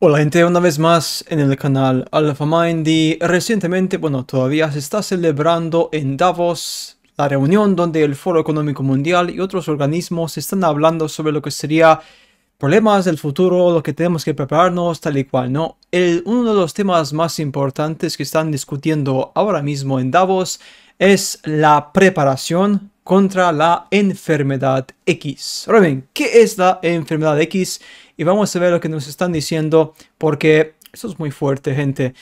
Hola gente, una vez más en el canal Alpha y Recientemente, bueno, todavía se está celebrando en Davos la reunión donde el Foro Económico Mundial y otros organismos están hablando sobre lo que sería problemas del futuro, lo que tenemos que prepararnos, tal y cual, ¿no? uno de los temas más importantes que están discutiendo ahora mismo en Davos es la preparación contra la enfermedad X. Ahora bien, ¿qué es la enfermedad X? y vamos a ver lo que nos están diciendo porque esto es muy fuerte, gente.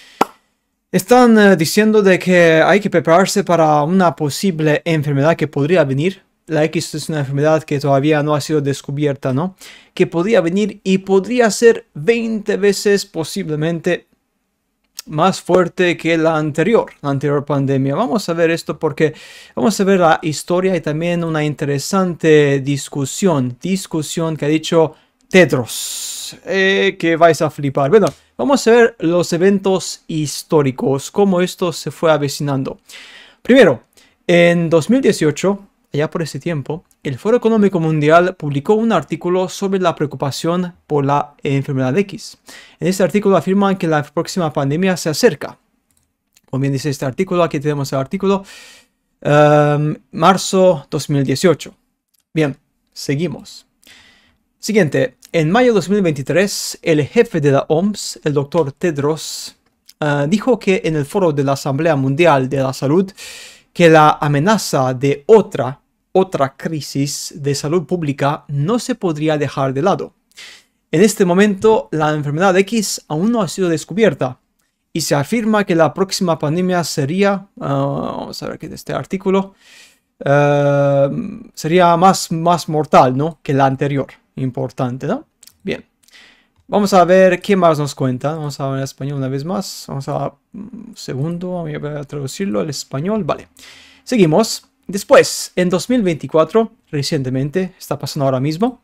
Están eh, diciendo de que hay que prepararse para una posible enfermedad que podría venir. La X es una enfermedad que todavía no ha sido descubierta, ¿no? Que podría venir y podría ser 20 veces posiblemente más fuerte que la anterior, la anterior pandemia. Vamos a ver esto porque vamos a ver la historia y también una interesante discusión, discusión que ha dicho Tetros, eh, que vais a flipar. Bueno, vamos a ver los eventos históricos, cómo esto se fue avecinando. Primero, en 2018, allá por ese tiempo, el Foro Económico Mundial publicó un artículo sobre la preocupación por la enfermedad X. En este artículo afirman que la próxima pandemia se acerca. Como bien dice este artículo, aquí tenemos el artículo, em, marzo 2018. Bien, seguimos. Siguiente, en mayo de 2023, el jefe de la OMS, el doctor Tedros, ah, dijo que en el foro de la Asamblea Mundial de la Salud que la amenaza de otra, otra crisis de salud pública no se podría dejar de lado. En este momento, la enfermedad X aún no ha sido descubierta y se afirma que la próxima pandemia sería, ah, vamos a ver en este artículo, ah, sería más, más mortal ¿no? que la anterior importante, ¿no? Bien. Vamos a ver qué más nos cuenta. Vamos a ver español una vez más. Vamos a mm, segundo, voy a traducirlo al español. Vale. Seguimos. Después, en 2024, recientemente, está pasando ahora mismo,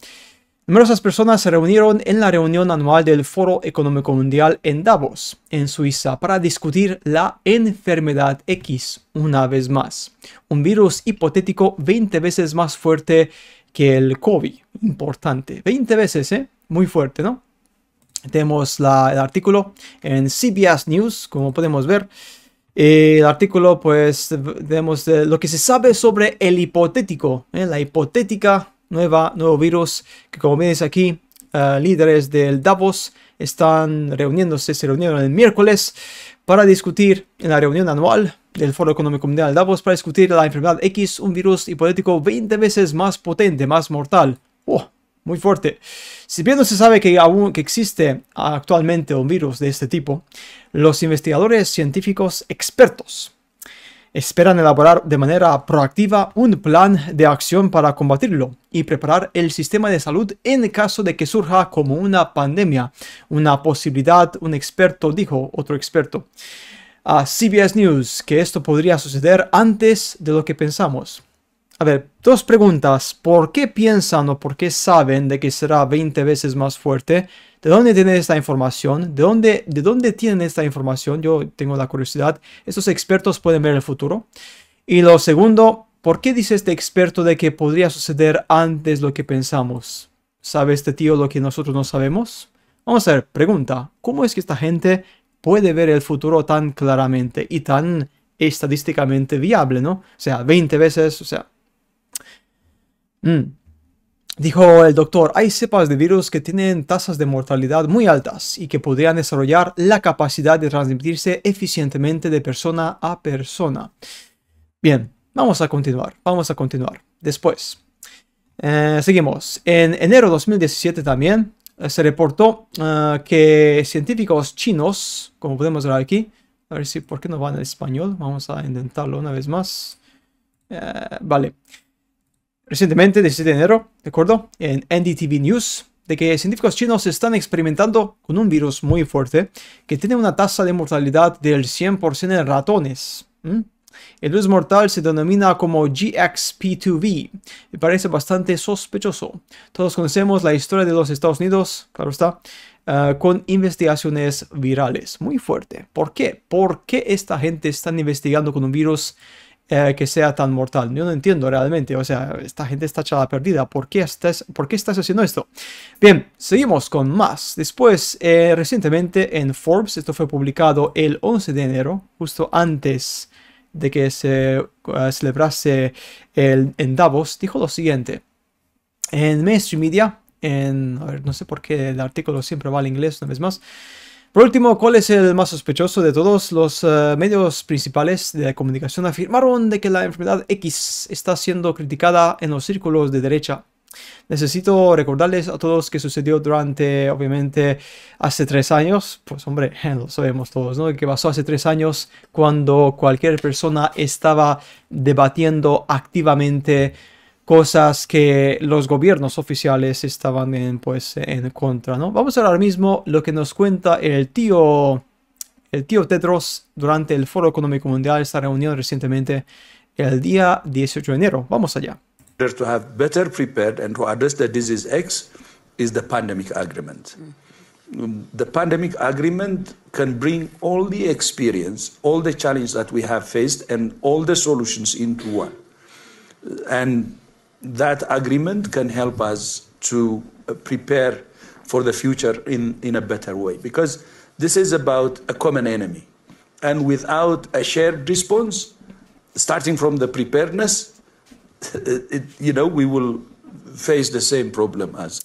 numerosas personas se reunieron en la reunión anual del Foro Económico Mundial en Davos, en Suiza, para discutir la enfermedad X una vez más, un virus hipotético 20 veces más fuerte que el COVID. Importante. 20 veces, ¿eh? Muy fuerte, ¿no? Tenemos la, el artículo en CBS News, como podemos ver. Eh, el artículo, pues, vemos eh, lo que se sabe sobre el hipotético, ¿eh? la hipotética nueva, nuevo virus, que como veis aquí, líderes del Davos están reuniéndose, se reunieron el miércoles para discutir en la reunión anual del Foro Económico Mundial Davos para discutir la enfermedad X, un virus hipotético 20 veces más potente, más mortal. Oh, muy fuerte. Si bien no se sabe que aún que existe actualmente un virus de este tipo, los investigadores científicos expertos esperan elaborar de manera proactiva un plan de acción para combatirlo y preparar el sistema de salud en caso de que surja como una pandemia. Una posibilidad, un experto dijo, otro experto a CBS News que esto podría suceder antes de lo que pensamos. A ver, dos preguntas. ¿Por qué piensan o por qué saben de que será 20 veces más fuerte? ¿De dónde tienen esta información? ¿De dónde, ¿De dónde tienen esta información? Yo tengo la curiosidad. ¿Estos expertos pueden ver el futuro? Y lo segundo, ¿por qué dice este experto de que podría suceder antes lo que pensamos? ¿Sabe este tío lo que nosotros no sabemos? Vamos a ver, pregunta, ¿cómo es que esta gente puede ver el futuro tan claramente y tan estadísticamente viable, ¿no? O sea, 20 veces, o sea... Mm. Dijo el doctor, hay cepas de virus que tienen tasas de mortalidad muy altas y que podrían desarrollar la capacidad de transmitirse eficientemente de persona a persona. Bien, vamos a continuar, vamos a continuar. Después, eh, seguimos. En enero de 2017 también, se reportó ah, que científicos chinos, como podemos ver aquí, a ver si, ¿por qué no van en español? Vamos a intentarlo una vez más. Eh, vale. Recientemente, 17 de enero, ¿de acuerdo? En NDTV News, de que científicos chinos están experimentando con un virus muy fuerte que tiene una tasa de mortalidad del 100% en ratones. ¿Mm? El virus mortal se denomina como GXP2V Me parece bastante sospechoso. Todos conocemos la historia de los Estados Unidos, claro está, eh, con investigaciones virales. Muy fuerte. ¿Por qué? ¿Por qué esta gente está investigando con un virus eh, que sea tan mortal. Yo no entiendo realmente. O sea, esta gente está echada perdida. ¿Por qué estás, ¿por qué haciendo esto? Bien, seguimos con más. Después, eh, recientemente en Forbes, esto fue publicado el 11 de enero, justo antes de que se eh, celebrase el, en Davos, dijo lo siguiente. En mainstream media, en, ver, no sé por qué el artículo siempre va al inglés una vez más. Por último, ¿cuál es el más sospechoso de todos? Los eh, medios principales de comunicación afirmaron de que la enfermedad X está siendo criticada en los círculos de derecha Necesito recordarles a todos que sucedió durante, obviamente, hace tres años. Pues hombre, lo sabemos todos, ¿no? Que pasó hace tres años cuando cualquier persona estaba debatiendo activamente cosas que los gobiernos oficiales estaban en, pues, en contra, ¿no? Vamos a ver ahora mismo lo que nos cuenta el tío, el tío Tedros durante el Foro Económico Mundial, esta reunión recientemente el día 18 de enero. Vamos allá. to have better prepared and to address the disease X is the pandemic agreement. Mm. The pandemic agreement can bring all the experience, all the challenges that we have faced, and all the solutions into one. And that agreement can help us to uh, prepare for the future in, in a better way because this is about a common enemy. And without a shared response, starting from the preparedness,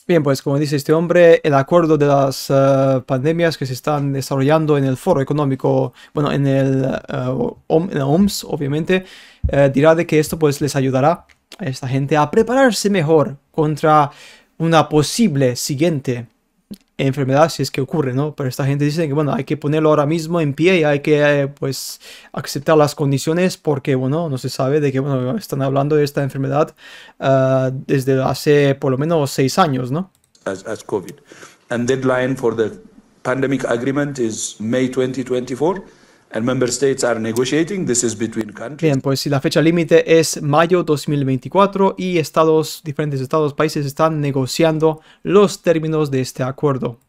Bien, pues como dice este hombre, el acuerdo de las eh, pandemias que se están desarrollando en el foro económico, bueno, en el, eh, la OMS, obviamente, eh, dirá de que esto pues les ayudará a esta gente a prepararse mejor contra una posible siguiente enfermedad si es que ocurre, ¿no? Pero esta gente dice que, bueno, hay que ponerlo ahora mismo en pie y hay que, eh, pues, aceptar las condiciones porque, bueno, no se sabe de qué, bueno, están hablando de esta enfermedad ah, desde hace por lo menos seis años, ¿no? As, COVID. And deadline for the pandemic agreement is May 2024. and member states are negotiating. This is between countries. Bien, pues si la fecha límite es mayo 2024 y estados, diferentes estados, países están negociando los términos de este acuerdo.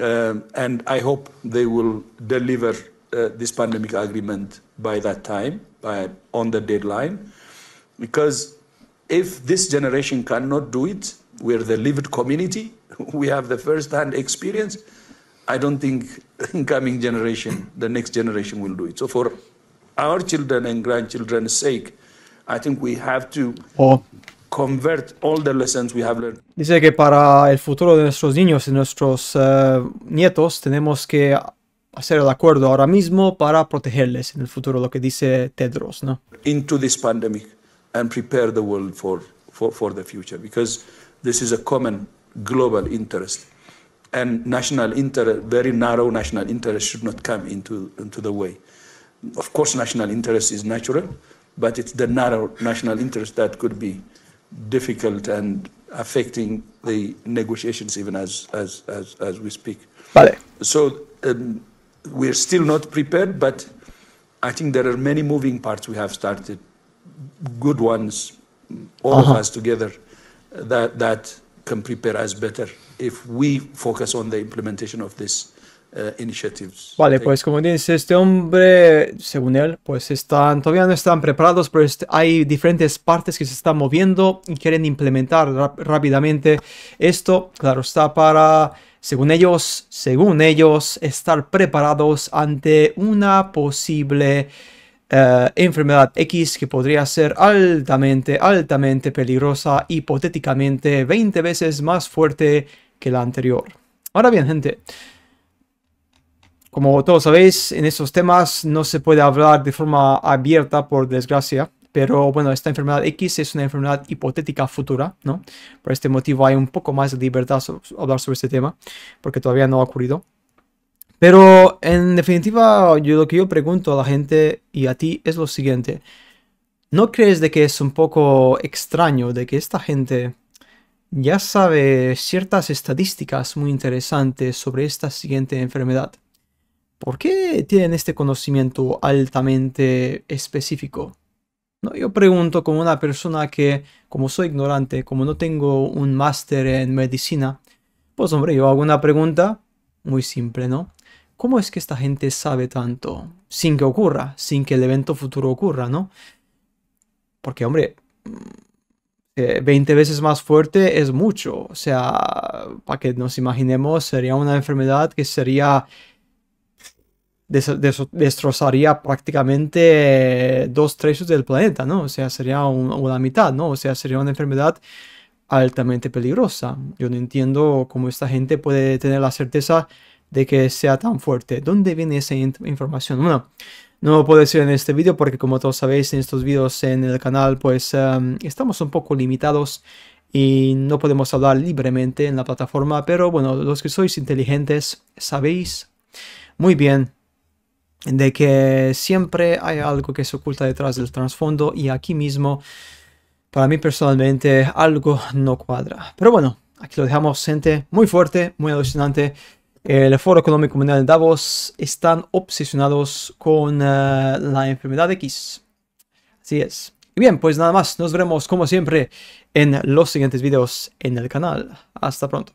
Uh, and I hope they will deliver uh, this pandemic agreement by that time, by, on the deadline, because if this generation cannot do it, we're the lived community. We have the first-hand experience. I don't think incoming generation, the next generation will do it. So for our children and grandchildren's sake, I think we have to oh. convert all the lessons we have learned. Dice que para el futuro de nuestros niños y nuestros uh, nietos tenemos que hacer el acuerdo ahora mismo para protegerles en el futuro, lo que dice Tedros, ¿no? Into this pandemic and prepare the world for, for, for the future because this is a common global interest and national interest, very narrow national interest should not come into, into the way. Of course, national interest is natural, but it's the narrow national interest that could be difficult and affecting the negotiations even as, as, as, as we speak. Vale. So um, we're still not prepared, but I think there are many moving parts we have started, good ones, all uh -huh. of uh-huh. us together, that, that can prepare us better if we focus on the implementation of this uh, Vale, pues como dice este hombre, según él, pues están, todavía no están preparados, pero este, hay diferentes partes que se están moviendo y quieren implementar rápidamente esto. Claro, está para, según ellos, según ellos, estar preparados ante una posible eh, enfermedad X que podría ser altamente, altamente peligrosa, hipotéticamente 20 veces más fuerte que la anterior. Ahora bien, gente, como todos sabéis, en estos temas no se puede hablar de forma abierta, por desgracia. Pero bueno, esta enfermedad X es una enfermedad hipotética futura, ¿no? Por este motivo hay un poco más de libertad a hablar sobre este tema, porque todavía no ha ocurrido. Pero en definitiva, yo, lo que yo pregunto a la gente y a ti es lo siguiente. ¿No crees de que es un poco extraño de que esta gente ya sabe ciertas estadísticas muy interesantes sobre esta siguiente enfermedad? ¿Por qué tienen este conocimiento altamente específico? No, yo pregunto como una persona que, como soy ignorante, como no tengo un máster en medicina, pues hombre, yo hago una pregunta muy simple, ¿no? ¿cómo es que esta gente sabe tanto sin que ocurra, sin que el evento futuro ocurra, ¿no? Porque, hombre, 20 mm, eh, veces más fuerte es mucho. O sea, para que nos imaginemos, sería una enfermedad que sería... destrozaría prácticamente dos tercios del planeta, ¿no? O sea, sería una mitad, ¿no? O sea, sería una enfermedad altamente peligrosa. Yo no entiendo cómo esta gente puede tener la certeza de que sea tan fuerte. ¿Dónde viene esa información? Bueno, no lo puedo decir en este vídeo porque como todos sabéis en estos vídeos en el canal pues em, estamos un poco limitados y no podemos hablar libremente en la plataforma, pero bueno, los que sois inteligentes sabéis muy bien de que siempre hay algo que se oculta detrás del trasfondo y aquí mismo para mí personalmente algo no cuadra. Pero bueno, aquí lo dejamos gente, muy fuerte, muy alucinante el Foro Económico Mundial de Davos están obsesionados con eh, la enfermedad X. Así es. Y bien, pues nada más. Nos veremos como siempre en los siguientes videos en el canal. Hasta pronto.